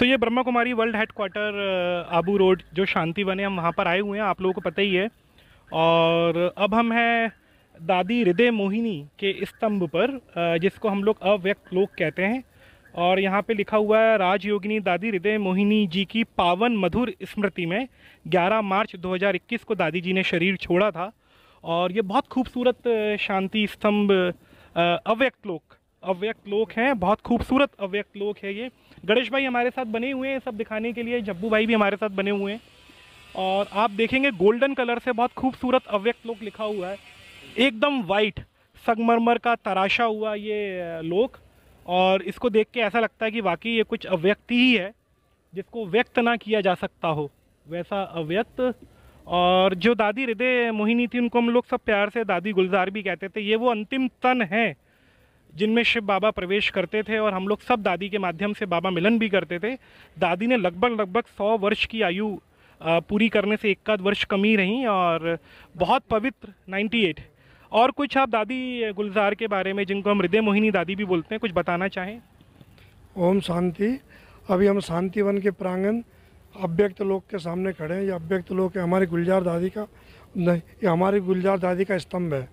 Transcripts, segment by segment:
तो ये Brahma Kumari world headquarter Abu road जो शांति बने हम वहाँ पर आए हुए हैं आप लोगों को पता ही है और अब हम हैं दादी हृदय मोहिनी के स्तंभ पर जिसको हम लोग अव्यक्त लोक कहते हैं और यहाँ पे लिखा हुआ है राजयोगिनी दादी हृदय मोहिनी जी की पावन मधुर स्मृति में 11 मार्च 2021 को दादी जी ने शरीर छोड़ा था और ये बहुत खूबसूरत शांति स्तंभ अव्यक्त लोक अव्यक्त लोक हैं बहुत खूबसूरत अव्यक्त लोक है ये गणेश भाई हमारे साथ बने हुए हैं सब दिखाने के लिए जब्बू भाई भी हमारे साथ बने हुए हैं और आप देखेंगे गोल्डन कलर से बहुत खूबसूरत अव्यक्त लोक लिखा हुआ है एकदम वाइट संगमरमर का तराशा हुआ ये लोक और इसको देख के ऐसा लगता है कि वाकई ये कुछ अव्यक्त ही है जिसको व्यक्त ना किया जा सकता हो वैसा अव्यक्त और जो दादी हृदय मोहिनी थी उनको हम लोग सब प्यार से दादी गुलजार भी कहते थे ये वो अंतिम तन है जिनमें शिव बाबा प्रवेश करते थे और हम लोग सब दादी के माध्यम से बाबा मिलन भी करते थे दादी ने लगभग लगभग सौ वर्ष की आयु पूरी करने से एकाध वर्ष कमी रही और बहुत पवित्र 98 और कुछ आप दादी गुलजार के बारे में जिनको हम हृदय मोहिनी दादी भी बोलते हैं कुछ बताना चाहें ओम शांति अभी हम शांतिवन के प्रांगण अव्यक्त लोग के सामने खड़े हैं ये अव्यक्त लोग है गुलजार दादी का नहीं ये हमारी गुलजार दादी का स्तंभ है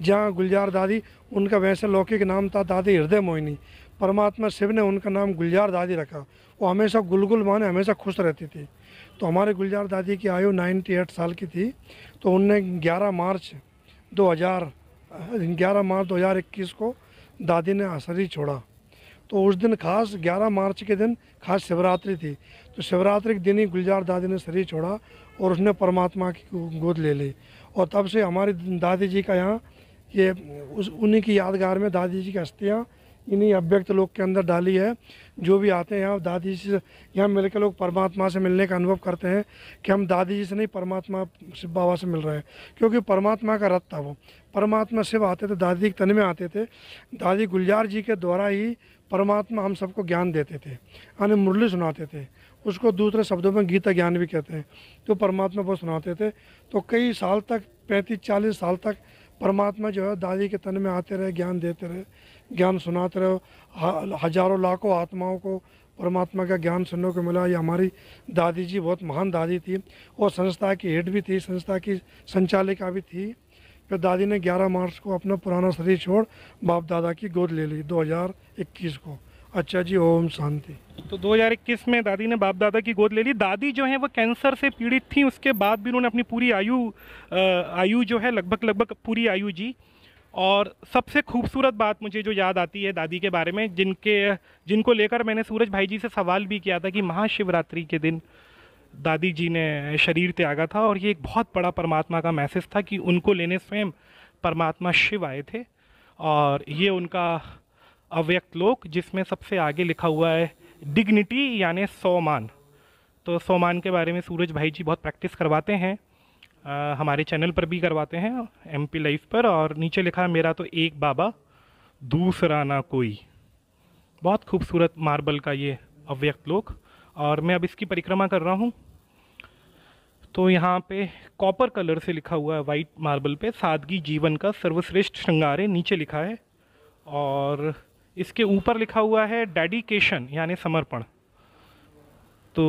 जहाँ गुलजार दादी उनका वैसे लौकिक नाम था दादी हृदय मोहिनी परमात्मा शिव ने उनका नाम गुलजार दादी रखा वो हमेशा गुलगुल माने हमेशा खुश रहती थी तो हमारे गुलजार दादी की आयु 98 साल की थी तो उनने 11 मार्च 2000 11 मार्च 2021 को दादी ने शरीर छोड़ा तो उस दिन खास 11 मार्च के दिन खास शिवरात्रि थी तो शिवरात्रि के दिन ही गुलजार दादी ने शरीर छोड़ा और उसने परमात्मा की गोद ले ली और तब से हमारे दादी जी का यहाँ ये उस उन्हीं की यादगार में दादी जी की हस्तियाँ इन्हीं अभ्यक्त लोग के अंदर डाली है जो भी आते हैं यहाँ दादी जी से यहाँ मिल के लोग परमात्मा से मिलने का अनुभव करते हैं कि हम दादी जी से नहीं परमात्मा शिव बाबा से मिल रहे हैं क्योंकि परमात्मा का रथ था वो परमात्मा शिव आते थे दादी के तन में आते थे दादी गुलजार जी के द्वारा ही परमात्मा हम सबको ज्ञान देते थे यानी मुरली सुनाते थे उसको दूसरे शब्दों में गीता ज्ञान भी कहते हैं तो परमात्मा को सुनाते थे तो कई साल तक पैंतीस चालीस साल तक परमात्मा जो है दादी के तन में आते रहे ज्ञान देते रहे ज्ञान सुनाते रहे हजारों लाखों आत्माओं को परमात्मा का ज्ञान सुनने को मिला ये हमारी दादी जी बहुत महान दादी थी और संस्था की हेड भी थी संस्था की संचालिका भी थी फिर दादी ने 11 मार्च को अपना पुराना शरीर छोड़ बाप दादा की गोद ले ली 2021 को अच्छा जी ओम शांति तो 2021 में दादी ने बाप दादा की गोद ले ली दादी जो है वो कैंसर से पीड़ित थी उसके बाद भी उन्होंने अपनी पूरी आयु आयु जो है लगभग लगभग पूरी आयु जी और सबसे खूबसूरत बात मुझे जो याद आती है दादी के बारे में जिनके जिनको लेकर मैंने सूरज भाई जी से सवाल भी किया था कि महाशिवरात्रि के दिन दादी जी ने शरीर त्यागा था और ये एक बहुत बड़ा परमात्मा का मैसेज था कि उनको लेने स्वयं परमात्मा शिव आए थे और ये उनका अव्यक्त लोक जिसमें सबसे आगे लिखा हुआ है डिग्निटी यानी सोमान तो सोमान के बारे में सूरज भाई जी बहुत प्रैक्टिस करवाते हैं आ, हमारे चैनल पर भी करवाते हैं एम पी लाइफ पर और नीचे लिखा है मेरा तो एक बाबा दूसरा ना कोई बहुत खूबसूरत मार्बल का ये अव्यक्त लोक और मैं अब इसकी परिक्रमा कर रहा हूँ तो यहाँ पे कॉपर कलर से लिखा हुआ है वाइट मार्बल पे सादगी जीवन का सर्वश्रेष्ठ श्रृंगारे नीचे लिखा है और इसके ऊपर लिखा हुआ है डेडिकेशन यानी समर्पण तो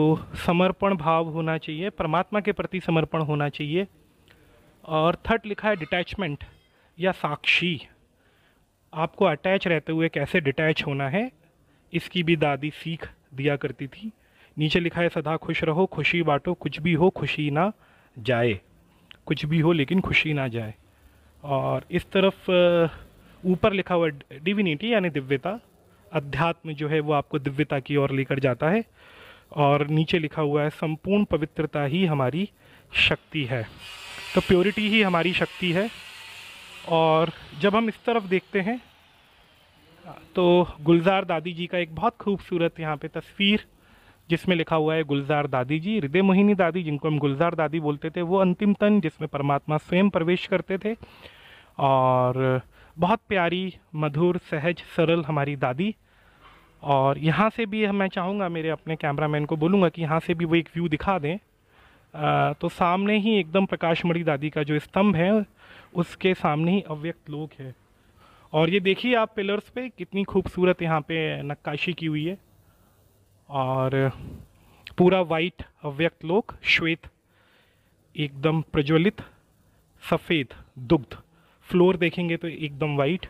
समर्पण भाव होना चाहिए परमात्मा के प्रति समर्पण होना चाहिए और थर्ड लिखा है डिटैचमेंट या साक्षी आपको अटैच रहते हुए कैसे डिटैच होना है इसकी भी दादी सीख दिया करती थी नीचे लिखा है सदा खुश रहो खुशी बांटो कुछ भी हो खुशी ना जाए कुछ भी हो लेकिन खुशी ना जाए और इस तरफ ऊपर लिखा हुआ डिविनिटी यानी दिव्यता अध्यात्म जो है वो आपको दिव्यता की ओर लेकर जाता है और नीचे लिखा हुआ है संपूर्ण पवित्रता ही हमारी शक्ति है तो प्योरिटी ही हमारी शक्ति है और जब हम इस तरफ देखते हैं तो गुलजार दादी जी का एक बहुत खूबसूरत यहाँ पे तस्वीर जिसमें लिखा हुआ है गुलजार दादी जी हृदय मोहिनी दादी जिनको हम गुलजार दादी बोलते थे वो अंतिम तन जिसमें परमात्मा स्वयं प्रवेश करते थे और बहुत प्यारी मधुर सहज सरल हमारी दादी और यहाँ से भी मैं चाहूँगा मेरे अपने कैमरामैन को बोलूँगा कि यहाँ से भी वो एक व्यू दिखा दें आ, तो सामने ही एकदम प्रकाशमढ़ी दादी का जो स्तंभ है उसके सामने ही अव्यक्त लोक है और ये देखिए आप पिलर्स पे कितनी खूबसूरत यहाँ पे नक्काशी की हुई है और पूरा वाइट अव्यक्त लोक श्वेत एकदम प्रज्वलित सफ़ेद दुग्ध फ्लोर देखेंगे तो एकदम वाइट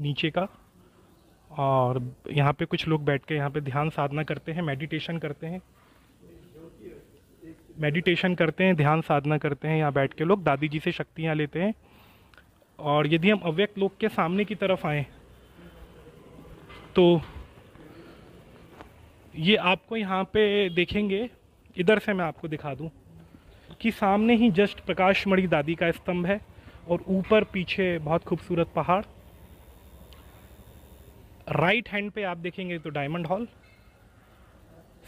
नीचे का और यहाँ पे कुछ लोग बैठ के यहाँ पे ध्यान साधना करते हैं मेडिटेशन करते हैं मेडिटेशन करते हैं ध्यान साधना करते हैं यहाँ बैठ के लोग दादी जी से शक्तियाँ लेते हैं और यदि हम अव्यक्त लोग के सामने की तरफ आएँ तो ये आपको यहाँ पे देखेंगे इधर से मैं आपको दिखा दूँ कि सामने ही जस्ट प्रकाश मणि दादी का स्तंभ है और ऊपर पीछे बहुत खूबसूरत पहाड़ राइट हैंड पे आप देखेंगे तो डायमंड हॉल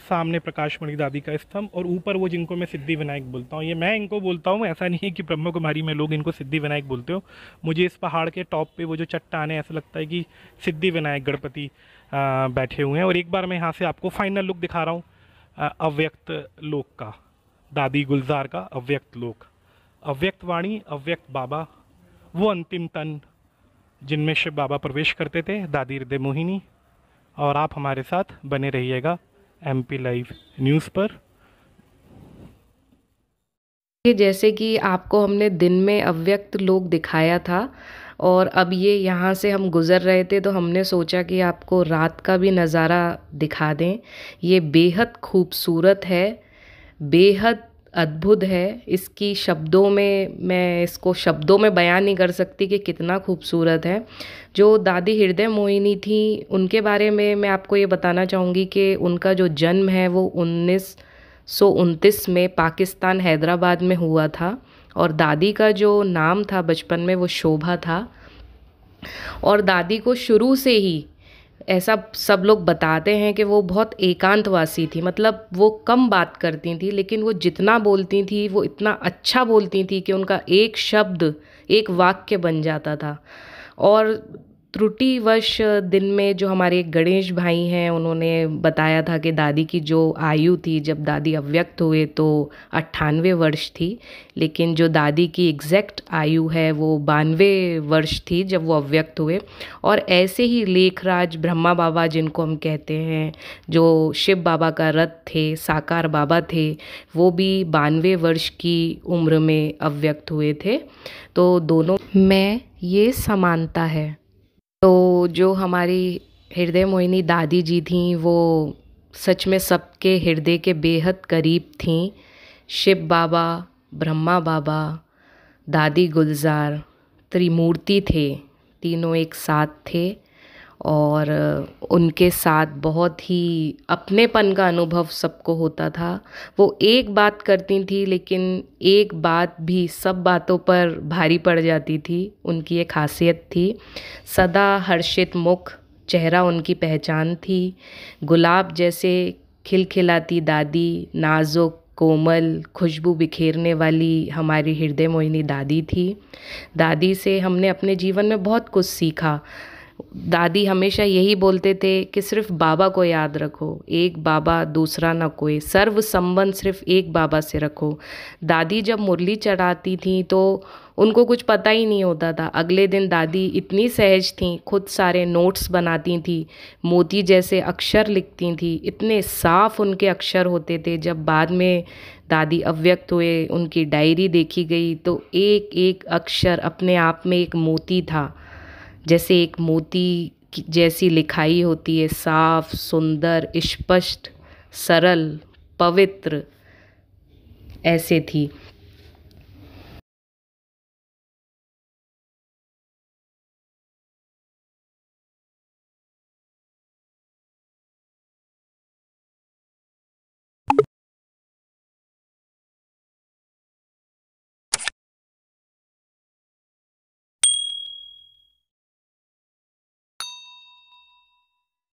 सामने प्रकाश मणि दादी का स्तंभ और ऊपर वो जिनको मैं सिद्धि विनायक बोलता हूँ ये मैं इनको बोलता हूँ ऐसा नहीं है कि ब्रह्म कुमारी में लोग इनको सिद्धि विनायक बोलते हो मुझे इस पहाड़ के टॉप पे वो जो चट्टान है ऐसा लगता है कि सिद्धि विनायक गणपति बैठे हुए हैं और एक बार मैं यहाँ से आपको फाइनल लुक दिखा रहा हूँ अव्यक्त लोक का दादी गुलजार का अव्यक्त लोक अव्यक्त वाणी अव्यक्त बाबा वो अंतिम तन जिनमें शिव बाबा प्रवेश करते थे दादी हृदय मोहिनी और आप हमारे साथ बने रहिएगा एम पी लाइव न्यूज़ पर जैसे कि आपको हमने दिन में अव्यक्त लोक दिखाया था और अब ये यहाँ से हम गुज़र रहे थे तो हमने सोचा कि आपको रात का भी नज़ारा दिखा दें ये बेहद खूबसूरत है बेहद अद्भुत है इसकी शब्दों में मैं इसको शब्दों में बयान नहीं कर सकती कि कितना खूबसूरत है जो दादी हृदय मोहिनी थी उनके बारे में मैं आपको ये बताना चाहूँगी कि उनका जो जन्म है वो उन्नीस सौ उनतीस में पाकिस्तान हैदराबाद में हुआ था और दादी का जो नाम था बचपन में वो शोभा था और दादी को शुरू से ही ऐसा सब लोग बताते हैं कि वो बहुत एकांतवासी थी मतलब वो कम बात करती थी लेकिन वो जितना बोलती थी वो इतना अच्छा बोलती थी कि उनका एक शब्द एक वाक्य बन जाता था और त्रुटिवश दिन में जो हमारे गणेश भाई हैं उन्होंने बताया था कि दादी की जो आयु थी जब दादी अव्यक्त हुए तो अट्ठानवे वर्ष थी लेकिन जो दादी की एग्जैक्ट आयु है वो बानवे वर्ष थी जब वो अव्यक्त हुए और ऐसे ही लेखराज ब्रह्मा बाबा जिनको हम कहते हैं जो शिव बाबा का रथ थे साकार बाबा थे वो भी बानवे वर्ष की उम्र में अव्यक्त हुए थे तो दोनों में ये समानता है तो जो हमारी हृदय मोहिनी दादी जी थी वो सच में सबके हृदय के बेहद करीब थीं शिव बाबा ब्रह्मा बाबा दादी गुलजार त्रिमूर्ति थे तीनों एक साथ थे और उनके साथ बहुत ही अपनेपन का अनुभव सबको होता था वो एक बात करती थी लेकिन एक बात भी सब बातों पर भारी पड़ जाती थी उनकी एक खासियत थी सदा हर्षित मुख चेहरा उनकी पहचान थी गुलाब जैसे खिलखिलाती दादी नाजुक कोमल खुशबू बिखेरने वाली हमारी हृदय मोहिनी दादी थी दादी से हमने अपने जीवन में बहुत कुछ सीखा दादी हमेशा यही बोलते थे कि सिर्फ बाबा को याद रखो एक बाबा दूसरा न कोई सर्व संबंध सिर्फ एक बाबा से रखो दादी जब मुरली चढ़ाती थी तो उनको कुछ पता ही नहीं होता था अगले दिन दादी इतनी सहज थी खुद सारे नोट्स बनाती थी मोती जैसे अक्षर लिखती थी इतने साफ उनके अक्षर होते थे जब बाद में दादी अव्यक्त हुए उनकी डायरी देखी गई तो एक एक अक्षर अपने आप में एक मोती था जैसे एक मोती जैसी लिखाई होती है साफ सुंदर स्पष्ट सरल पवित्र ऐसे थी